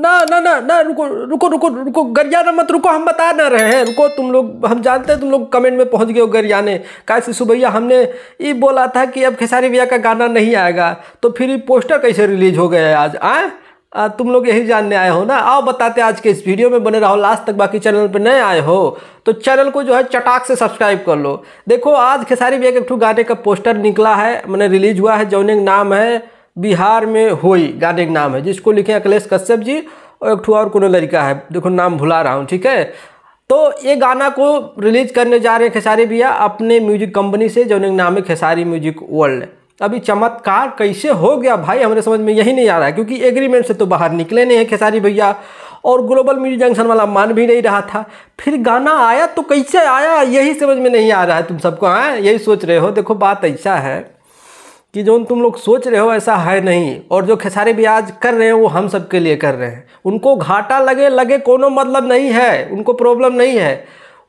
ना ना ना ना रुको रुको रुको रुको गरियाना मत रुको हम बता ना रहे हैं रुको तुम लोग हम जानते हैं तुम लोग कमेंट में पहुंच गए हो गरियाने का शिशु भैया हमने ये बोला था कि अब खेसारी भैया का गाना नहीं आएगा तो फिर ये पोस्टर कैसे रिलीज हो गया आज आए आ, तुम लोग यही जानने आए हो ना आओ बताते आज के इस वीडियो में बने रहो लास्ट तक बाकी चैनल पर नए आए हो तो चैनल को जो है चटाक से सब्सक्राइब कर लो देखो आज खेसारी भैया के एक गाने का पोस्टर निकला है मैंने रिलीज हुआ है जौनिंग नाम है बिहार में होई गाने का नाम है जिसको लिखे अखिलेश कश्यप जी और एक और कोनो लड़का है देखो नाम भुला रहा हूँ ठीक है तो ये गाना को रिलीज करने जा रहे हैं खेसारी भैया अपने म्यूजिक कंपनी से जो नाम है खेसारी म्यूजिक वर्ल्ड अभी चमत्कार कैसे हो गया भाई हमारे समझ में यही नहीं आ रहा है क्योंकि एग्रीमेंट से तो बाहर निकले नहीं हैं खेसारी भैया और ग्लोबल म्यूजिक जंक्शन वाला मान भी नहीं रहा था फिर गाना आया तो कैसे आया यही समझ में नहीं आ रहा है तुम सबको हाँ यही सोच रहे हो देखो बात ऐसा है कि जो तुम लोग सोच रहे हो ऐसा है नहीं और जो खेसारी ब्याज कर रहे हैं वो हम सब के लिए कर रहे हैं उनको घाटा लगे लगे कोनो मतलब नहीं है उनको प्रॉब्लम नहीं है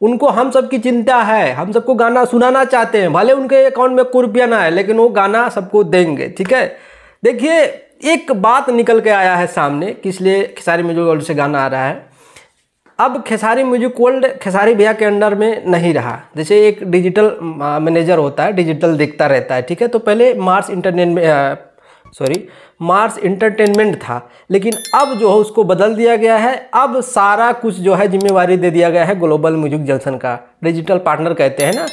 उनको हम सब की चिंता है हम सबको गाना सुनाना चाहते हैं भले उनके अकाउंट में कुर्पिया ना है लेकिन वो गाना सबको देंगे ठीक है देखिए एक बात निकल के आया है सामने कि इसलिए खेसारी जो से गाना आ रहा है अब खेसारी म्यूजिक वर्ल्ड खेसारी भैया के अंडर में नहीं रहा जैसे एक डिजिटल मैनेजर होता है डिजिटल दिखता रहता है ठीक है तो पहले Mars internet sorry Mars entertainment था लेकिन अब जो है उसको बदल दिया गया है अब सारा कुछ जो है जिम्मेवारी दे दिया गया है ग्लोबल म्यूजिक जंक्शन का डिजिटल पार्टनर कहते हैं ना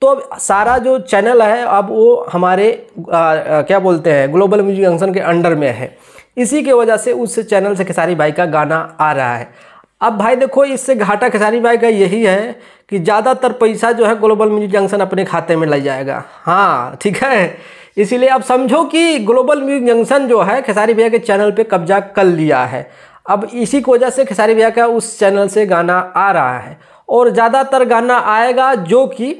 तो अब सारा जो चैनल है अब वो हमारे आ, आ, क्या बोलते हैं ग्लोबल म्यूजिक जंक्शन के अंडर में है इसी के वजह से उस चैनल से खेसारी भाई का गाना आ रहा है अब भाई देखो इससे घाटा खेसारी भाई का यही है कि ज़्यादातर पैसा जो है ग्लोबल म्यूजिक जंक्शन अपने खाते में लग जाएगा हाँ ठीक है इसीलिए आप समझो कि ग्लोबल म्यूजिक जंक्शन जो है खेसारी भैया के चैनल पे कब्जा कर लिया है अब इसी की वजह से खेसारी भैया का उस चैनल से गाना आ रहा है और ज़्यादातर गाना आएगा जो कि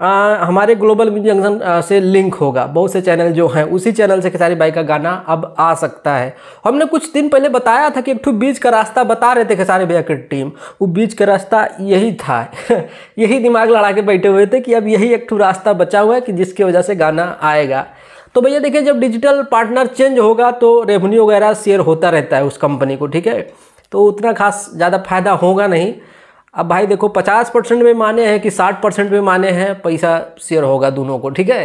आ, हमारे ग्लोबल जंक्शन से लिंक होगा बहुत से चैनल जो हैं उसी चैनल से खेसारी भाई का गाना अब आ सकता है हमने कुछ दिन पहले बताया था कि एक बीच का रास्ता बता रहे थे खेसारी भैया की टीम वो बीच का रास्ता यही था यही दिमाग लड़ा के बैठे हुए थे कि अब यही एक रास्ता बचा हुआ है कि जिसकी वजह से गाना आएगा तो भैया देखिए जब डिजिटल पार्टनर चेंज होगा तो रेवन्यू वगैरह शेयर होता रहता है उस कंपनी को ठीक है तो उतना खास ज़्यादा फायदा होगा नहीं अब भाई देखो पचास परसेंट में माने हैं कि साठ परसेंट में माने हैं पैसा शेयर होगा दोनों को ठीक है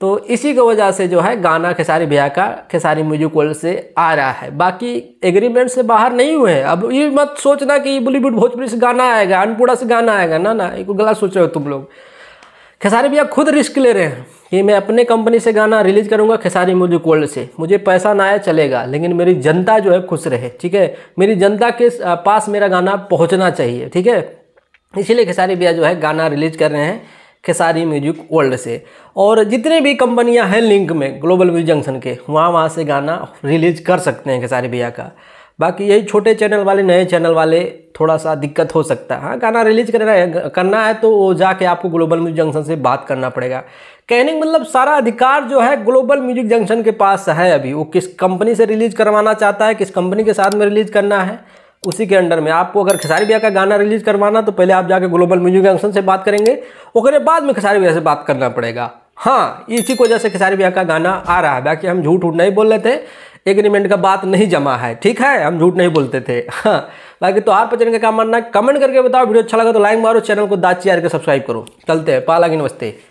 तो इसी की वजह से जो है गाना खेसारी भैया का खेसारी म्यूजिक वर्ल्ड से आ रहा है बाकी एग्रीमेंट से बाहर नहीं हुए हैं अब ये मत सोचना कि बॉलीवुड भोजपुरी से गाना आएगा अनपुरा से गाना आएगा ना ना एक गलत सोच रहे हो तुम लोग खेसारी भैया खुद रिस्क ले रहे हैं कि मैं अपने कंपनी से गाना रिलीज करूंगा खेसारी मुझे वर्ल्ड से मुझे पैसा ना आया चलेगा लेकिन मेरी जनता जो है खुश रहे ठीक है मेरी जनता के पास मेरा गाना पहुंचना चाहिए ठीक है इसीलिए खेसारी भैया जो है गाना रिलीज कर रहे हैं खेसारी म्यूजिक वर्ल्ड से और जितने भी कंपनियां हैं लिंक में ग्लोबल म्यूजिक जंक्शन के वहाँ वहाँ से गाना रिलीज कर सकते हैं खेसारी भैया का बाकी यही छोटे चैनल वाले नए चैनल वाले थोड़ा सा दिक्कत हो सकता है हाँ गाना रिलीज करना है करना है तो वो जाके आपको ग्लोबल म्यूजिक जंक्शन से बात करना पड़ेगा कहने का मतलब सारा अधिकार जो है ग्लोबल म्यूजिक जंक्शन के पास है अभी वो किस कंपनी से रिलीज करवाना चाहता है किस कंपनी के साथ में रिलीज करना है उसी के अंडर में आपको अगर खेसारी बिया का गाना रिलीज करवाना तो पहले आप जाके ग्लोबल म्यूजिक जंक्शन से बात करेंगे उसके बाद में खेसारी बिया से बात करना पड़ेगा हाँ इसी वजह से खेसारी बिया का गाना आ रहा है बाकी हम झूठ वूठ नहीं बोल रहे थे एग्रीमेंट का बात नहीं जमा है ठीक है हम झूठ नहीं बोलते थे हाँ। बाकी तो आर पचन का क्या मानना है कमेंट करके बताओ वीडियो अच्छा लगा तो लाइक मारो चैनल को दाची आर के सब्सक्राइब करो चलते हैं पाला की नमस्ते